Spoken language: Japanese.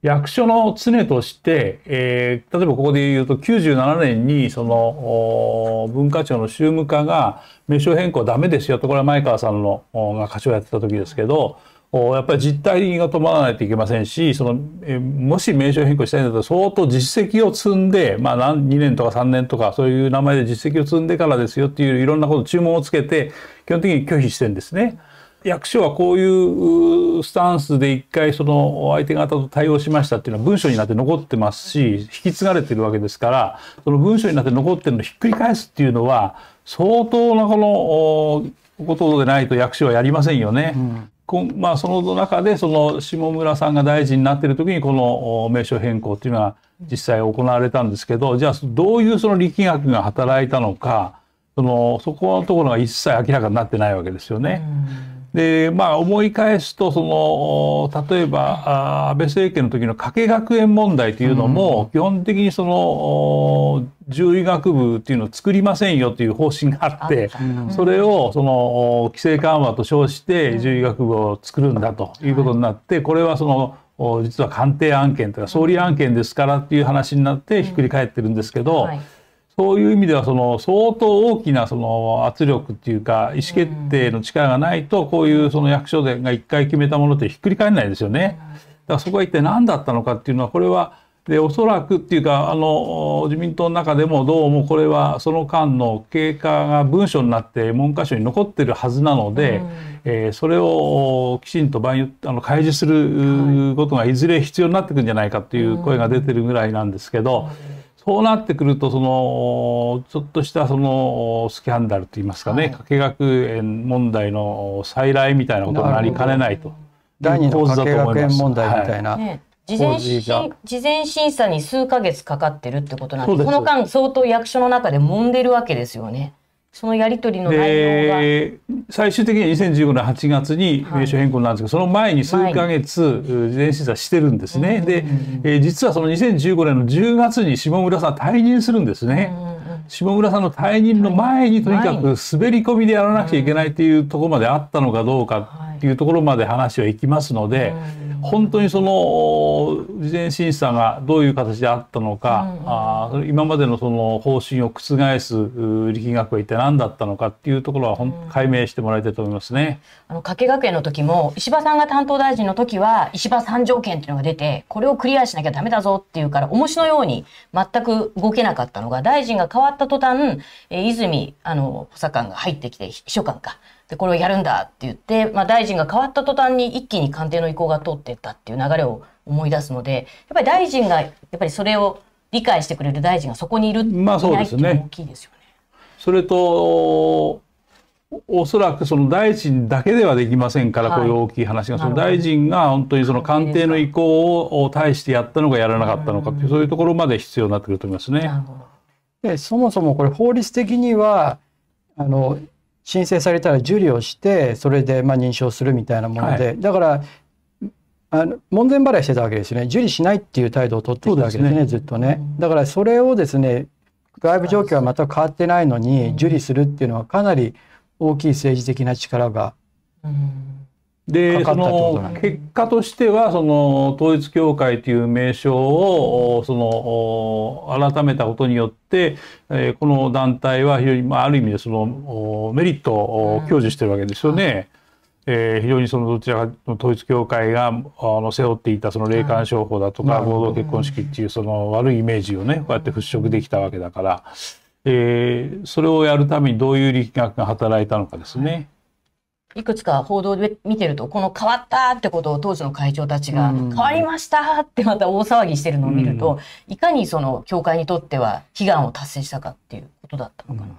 役所の常として、えー、例えばここで言うと97年にその文化庁の宗務課が名称変更ダメですよとこれは前川さんのが課長やってた時ですけどやっぱり実態が止まらないといけませんしその、えー、もし名称変更したいんだったら相当実績を積んで、まあ何、2年とか3年とかそういう名前で実績を積んでからですよっていういろんなこと注文をつけて基本的に拒否してるんですね。役所はこういうスタンスで一回その相手方と対応しましたっていうのは文書になって残ってますし、引き継がれてるわけですから、その文書になって残ってるのをひっくり返すっていうのは、相当なこのことでないと役所はやりませんよね。うんまあ、その中でその下村さんが大臣になっている時にこの名称変更っていうのは実際行われたんですけどじゃあどういうその力学が働いたのかそのそこのところが一切明らかになってないわけですよね。うんでまあ思い返すとその例えば安倍政権の時の加計学園問題というのも、基本的にその獣医学部っていうのを作りませんよという方針があってそれをその規制緩和と称して獣医学部を作るんだということになってこれはその実は官邸案件とか総理案件ですからっていう話になってひっくり返ってるんですけど。はいそういう意味ではその相当大きなその圧力っていうか意思決定の力がないとこういうその役所でが一回決めたものってひっくり返らないですよね。だからそこは一体何だったのかっていうのはこれはでおそらくっていうかあの自民党の中でもどうもこれはその間の経過が文書になって文科省に残ってるはずなので、うん、えー、それをきちんとあの開示することがいずれ必要になってくるんじゃないかという声が出てるぐらいなんですけど。うんそうなってくるとそのちょっとしたそのスキャンダルと言いますかね、はい、加学園問題の再来みたいなことになりかねないと第二の加計学園問題みたいな、はいね、事前事前審査に数か月かかってるってことなんでこの間相当役所の中で揉んでるわけですよね。そのやり取りの内容が最終的には2015年8月に名称変更なんですけど、はい、その前に数ヶ月、は前審査してるんですね、で、えー、実はその2015年の10月に下村さん退任するんですね。下村さんの退任の前にとにかく滑り込みでやらなくちゃいけないっていうところまであったのかどうかっていうところまで話はいきますので、本当にその事前審査がどういう形であったのか、あ今までのその方針を覆す力学は一体何だったのかっていうところは本解明してもらいたいと思いますね。あの加計学園の時も石破さんが担当大臣の時は石破三条件っていうのが出てこれをクリアしなきゃダメだぞっていうから重しのように全く動けなかったのが大臣が変わった途端、え泉あの補佐官が入ってきて秘書官かでこれをやるんだって言って、まあ、大臣が変わった途端に一気に官邸の意向が通っていったっていう流れを思い出すのでやっぱり大臣がやっぱりそれを理解してくれる大臣がそこにいるっていうのは大きいですよね。それとおそらくその大臣だけではできませんから、はい、こういう大きい話がその大臣が本当にその官邸の意向を対してやったのかやらなかったのかっていうそういうところまで必要になってくると思いますね。でそもそもこれ法律的にはあの申請されたら受理をしてそれでま認証するみたいなもので、はい、だからあの門前払いしてたわけですよね受理しないっていう態度を取ってきたわけですね、ね、ずっとね。だからそれをですね外部状況は全く変わってないのに受理するっていうのはかなり大きい政治的な力がで、その結果としては、その統一教会という名称を、その、改めたことによって、えこの団体は非常に、まあ、ある意味でその、メリットを享受してるわけですよね。うん、えー、非常にそのどちらかの統一教会があの背負っていたその霊感商法だとか、うん、合同結婚式っていうその悪いイメージをね、こうやって払拭できたわけだから、えー、それをやるためにどういう力学が働いたのかですね。いくつか報道で見てると、この変わったってことを当時の会長たちが、変わりましたってまた大騒ぎしてるのを見ると、いかにその教会にとっては悲願を達成したかっていうことだったのかな。